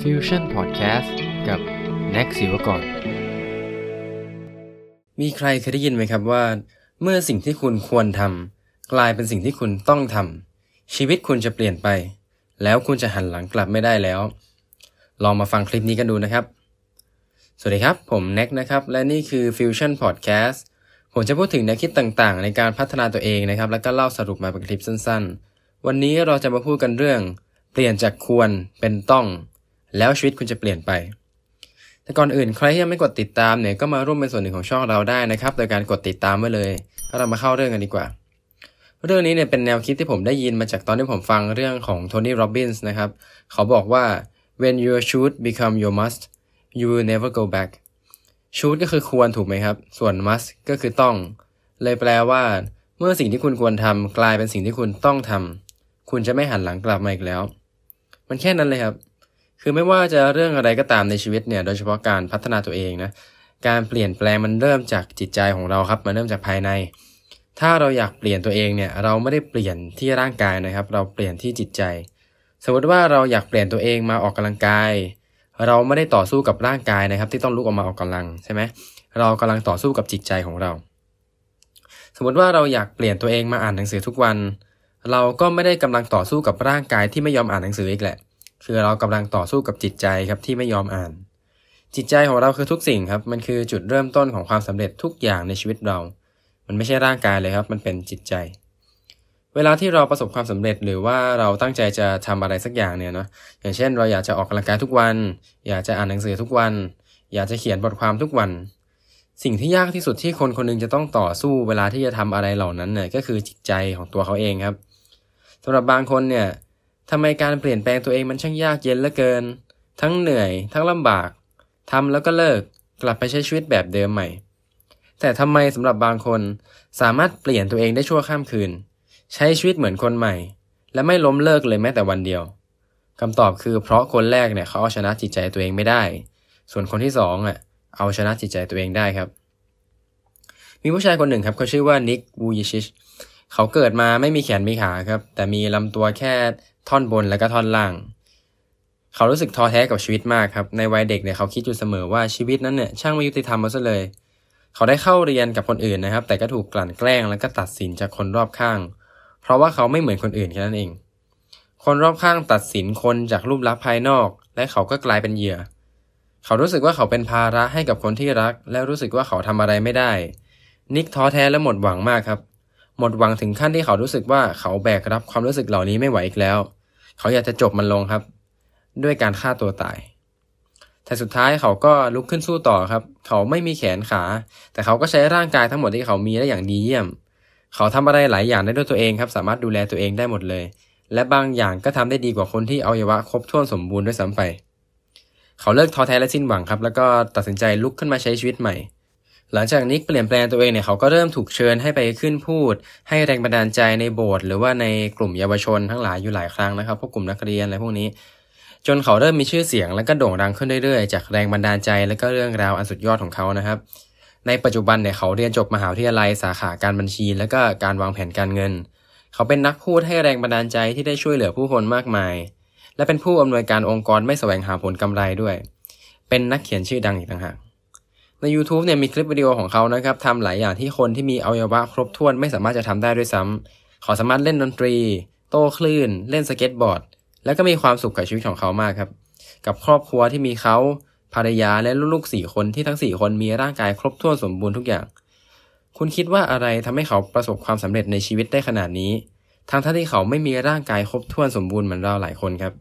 Fusion Podcast กับแน็กศิวกร มีใครเคยได้ยินไหมครับว่า เมื่อสิ่งที่คุณควรทำกลายเป็นสิ่งที่คุณต้องทำชีวิตคุณจะเปลี่ยนไป แล้วคุณจะหันหลังกลับไม่ได้แล้ว ลองมาฟังคลิปนี้กันดูนะครับ สวัสดีครับผมแน็กนะครับ และนี่คือ Fusion Podcast ผมจะพูดถึงแนวคิดต่างๆ ในการพัฒนาตัวเองนะครับ แล้วก็เล่าสรุปมาเป็นคลิปสั้น ๆ วันนี้เราจะมาพูดกันเรื่องเปลี่ยนจากควรเป็นต้อง แล้วชีวิตคุณจะเปลี่ยนไป แต่ก่อนอื่นใครที่ยังไม่กดติดตามเนี่ย ก็มาร่วมเป็นส่วนหนึ่งของช่องเราได้นะครับ โดยการกดติดตามไว้เลย ก็เรามาเข้าเรื่องกันดีกว่าเรื่องนี้เนี่ย เป็นแนวคิดที่ผมได้ยินมาจากตอนที่ผมฟังเรื่องของโทนี่โรบินส์นะครับเขาบอกว่า when y o u should become your must you will never go back ช l ดก็คือควรถูกไหมครับ ส่วน must ก็คือต้อง เลยแปลว่า เมื่อสิ่งที่คุณควรทำกลายเป็นสิ่งที่คุณต้องทำคุณจะไม่หันหลังกลับมาอีกแล้วมันแค่นั้นเลยครับ คือไม่ว่าจะเรื่องอะไรก็ตามในชีวิตเนี่ย โดยเฉพาะการพัฒนาตัวเองนะ การเปลี่ยนแปลงมันเริ่มจากจิตใจของเราครับ มันเริ่มจากภายใน ถ้าเราอยากเปลี่ยนตัวเองเนี่ย เราไม่ได้เปลี่ยนที่ร่างกายนะครับ เราเปลี่ยนที่จิตใจ สมมติว่าเราอยากเปลี่ยนตัวเองมาออกกำลังกาย เราไม่ได้ต่อสู้กับร่างกายนะครับ ที่ต้องลุกออกมาออกกำลังใช่ไหมเรากำลังต่อสู้กับจิตใจของเรา สมมติว่าเราอยากเปลี่ยนตัวเองมาอ่านหนังสือทุกวันเราก็ไม่ได้กำลังต่อสู้กับร่างกายที่ไม่ยอมอ่านหนังสืออีกแหละคือเรากำลังต่อสู้กับจิตใจครับที่ไม่ยอมอ่าน จิตใจของเราคือทุกสิ่งครับมันคือจุดเริ่มต้นของความสำเร็จทุกอย่างในชีวิตเรา มันไม่ใช่ร่างกายเลยครับ มันเป็นจิตใจ เวลาที่เราประสบความสำเร็จหรือว่าเราตั้งใจจะทำอะไรสักอย่างเนี่ยนะอย่างเช่นเราอยากจะออกกำลังกายทุกวัน อยากจะอ่านหนังสือทุกวัน อยากจะเขียนบทความทุกวัน สิ่งที่ยากที่สุดที่คนคนนึงจะต้องต่อสู้เวลาที่จะทำอะไรเหล่านั้นเนี่ยก็คือจิตใจของตัวเขาเองครับสำหรับบางคนเนี่ยทำไมการเปลี่ยนแปลงตัวเองมันช่างยากเย็นเหลือเกิน ทั้งเหนื่อย ทั้งลำบากทำแล้วก็เลิก กลับไปใช้ชีวิตแบบเดิมใหม่ แต่ทำไมสำหรับบางคนสามารถเปลี่ยนตัวเองได้ชั่วข้ามคืน ใช้ชีวิตเหมือนคนใหม่ และไม่ล้มเลิกเลยแม้แต่วันเดียวคำตอบคือเพราะคนแรกเนี่ยเขาเอาชนะจิตใจตัวเองไม่ได้ ส่วนคนที่สองอ่ะเอาชนะจิตใจตัวเองได้ครับ มีผู้ชายคนหนึ่งครับเขาชื่อว่านิกวูยิชิชเขาเกิดมาไม่มีแขนมีขาครับ แต่มีลำตัวแค่ท่อนบนและก็ท่อนล่างเขารู้สึกท้อแท้กับชีวิตมากครับในวัยเด็กเนี่ยเขาคิดอยู่เสมอว่าชีวิตนั้นเนี่ยช่างไม่ยุติธรรมมาซะเลย เขาได้เข้าเรียนกับคนอื่นนะครับ แต่ก็ถูกกลั่นแกล้ง และก็ตัดสินจากคนรอบข้าง เพราะว่าเขาไม่เหมือนคนอื่นแค่นั้นเอง คนรอบข้าง ตัดสินคนจากรูปลักษณ์ภายนอก และเขาก็กลายเป็นเหยื่อ เขารู้สึกว่าเขาเป็นภาระให้กับคนที่รัก และรู้สึกว่าเขาทำอะไรไม่ได้ นิกท้อแท้และหมดหวังมากครับหมดหวังถึงขั้นที่เขารู้สึกว่าเขาแบกรับความรู้สึกเหล่านี้ไม่ไหวอีกแล้ว เขาอยากจะจบมันลงครับ ด้วยการฆ่าตัวตาย แต่สุดท้ายเขาก็ลุกขึ้นสู้ต่อครับ เขาไม่มีแขนขา แต่เขาก็ใช้ร่างกายทั้งหมดที่เขามีได้อย่างดีเยี่ยม เขาทำอะไรหลายอย่างได้ด้วยตัวเองครับสามารถดูแลตัวเองได้หมดเลย และบางอย่างก็ทำได้ดีกว่าคนที่อวัยวะครบถ้วนสมบูรณ์ด้วยซ้ำไป เขาเลิกท้อแท้และสิ้นหวังครับ แล้วก็ตัดสินใจลุกขึ้นมาใช้ชีวิตใหม่หลังจากนิกเปลี่ยนแปลงตัวเองเนี่ยเขาก็เริ่มถูกเชิญให้ไปขึ้นพูด ให้แรงบันดาลใจในโบสถ์หรือว่าในกลุ่มเยาวชนทั้งหลายอยู่หลายครั้งนะครับ พวกกลุ่มนักเรียนอะไรพวกนี้ จนเขาเริ่มมีชื่อเสียง และก็โด่งดังขึ้นเรื่อยๆ จากแรงบันดาลใจ และก็เรื่องราวอันสุดยอดของเขานะครับ ในปัจจุบันเนี่ยเขาเรียนจบมหาวิทยาลัยสาขาการบัญชี และก็การวางแผนการเงิน เขาเป็นนักพูดให้แรงบันดาลใจที่ได้ช่วยเหลือผู้คนมากมาย และเป็นผู้อำนวยการองค์กรไม่แสวงหาผลกำไรด้วย เป็นนักเขียนชื่อดังอีกต่างหากใน YouTube เนี่ยมีคลิปวิดีโอของเขานะครับทำหลายอย่างที่คนที่มีอวัยวะครบถ้วนไม่สามารถจะทำได้ด้วยซ้ำขอสามารถเล่นดนตรี โต้คลื่น เล่นสเก็ตบอร์ด แล้วก็มีความสุขกับชีวิตของเขามากครับ กับครอบครัวที่มีเขา ภรรยาและลูกๆสี่คนที่ทั้งสี่คนมีร่างกายครบถ้วนสมบูรณ์ทุกอย่างคุณคิดว่าอะไรทำให้เขาประสบความสำเร็จในชีวิตได้ขนาดนี้ ทั้งทที่เขาไม่มีร่างกายครบถ้วนสมบูรณ์เหมือนเราหลายคนครับ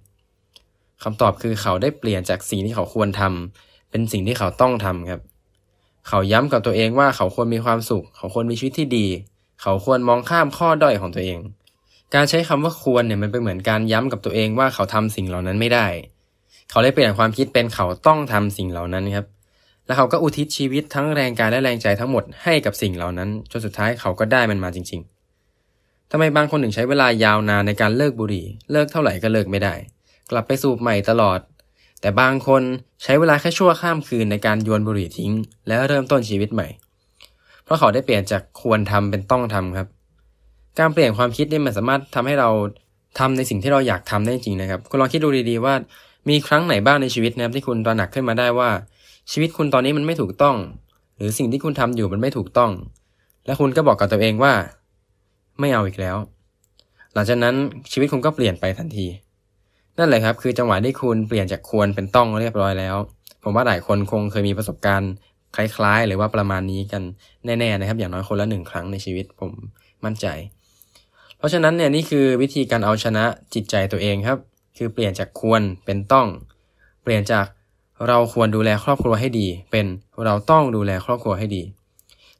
คำตอบคือเขาได้เปลี่ยนจากสิ่งที่เขาควรทำ เป็นสิ่งที่เขาต้องทำครับเขาย้ำกับตัวเองว่าเขาควรมีความสุขเขาควรมีชีวิตที่ดี เขาควรมองข้ามข้อด้อยของตัวเอง การใช้คำว่าควรเนี่ยมันเป็นเหมือนการย้ำกับตัวเองว่าเขาทำสิ่งเหล่านั้นไม่ได้ เขาเลยเปลี่ยนความคิดเป็นเขาต้องทำสิ่งเหล่านั้นครับแล้วเขาก็อุทิศชีวิตทั้งแรงกายและแรงใจทั้งหมดให้กับสิ่งเหล่านั้นจนสุดท้ายเขาก็ได้มันมาจริง ๆทำไมบางคนถึงใช้เวลายาวนานในการเลิกบุหรี่ เลิกเท่าไหร่ก็เลิกไม่ได้ กลับไปสูบใหม่ตลอดแต่บางคนใช้เวลาแค่ชั่วข้ามคืนในการโยนบุหรี่ทิ้ง แล้วเริ่มต้นชีวิตใหม่ เพราะเขาได้เปลี่ยนจากควรทำเป็นต้องทำครับ การเปลี่ยนความคิดนี่มันสามารถทำให้เราทำในสิ่งที่เราอยากทำได้จริงนะครับคุณลองคิดดูดีๆว่ามีครั้งไหนบ้างในชีวิตนะครับที่คุณตระหนักขึ้นมาได้ว่า ชีวิตคุณตอนนี้มันไม่ถูกต้อง หรือสิ่งที่คุณทำอยู่มันไม่ถูกต้อง และคุณก็บอกกับตัวเองว่า ไม่เอาอีกแล้ว หลังจากนั้นชีวิตคุณก็เปลี่ยนไปทันทีนั่นแหละครับคือจังหวะที่คุณ เปลี่ยนจากควรเป็นต้องเรียบร้อยแล้ว ผมว่าหลายคนคงเคยมีประสบการณ์ คล้ายๆหรือว่าประมาณนี้กันแน่ๆนะครับ อย่างน้อยคนละหนึ่งครั้งในชีวิตผมมั่นใจ เพราะฉะนั้นเนี่ยนี่คือวิธีการเอาชนะจิตใจตัวเองครับคือเปลี่ยนจากควรเป็นต้อง เปลี่ยนจากเราควรดูแลครอบครัวให้ดี เป็นเราต้องดูแลครอบครัวให้ดี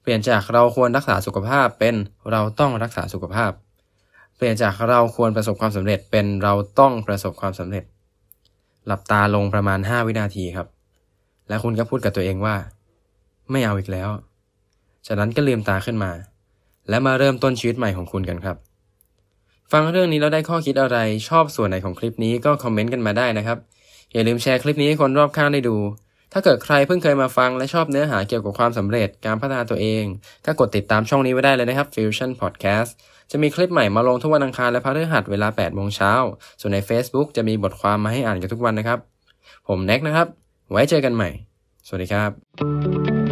เปลี่ยนจากเราควรรักษาสุขภาพเป็นเราต้องรักษาสุขภาพเปลี่ยนจากเราควรประสบความสำเร็จเป็นเราต้องประสบความสำเร็จ หลับตาลงประมาณ 5 วินาทีครับ และคุณก็พูดกับตัวเองว่า ไม่เอาอีกแล้ว จากนั้นก็ลืมตาขึ้นมา และมาเริ่มต้นชีวิตใหม่ของคุณกันครับ ฟังเรื่องนี้แล้วได้ข้อคิดอะไรชอบส่วนไหนของคลิปนี้ก็คอมเมนต์กันมาได้นะครับอย่าลืมแชร์คลิปนี้ให้คนรอบข้างได้ดูถ้าเกิดใครเพิ่งเคยมาฟังและชอบเนื้อหาเกี่ยวกับความสำเร็จการพัฒนาตัวเอง ก็กดติดตามช่องนี้ไว้ได้เลยนะครับ Fusion Podcast จะมีคลิปใหม่มาลงทุกวันอังคารและพฤหัสเวลา8โมงเช้า ส่วนใน Facebook จะมีบทความมาให้อ่านกันทุกวันนะครับ ผมแน็กนะครับ ไว้เจอกันใหม่ สวัสดีครับ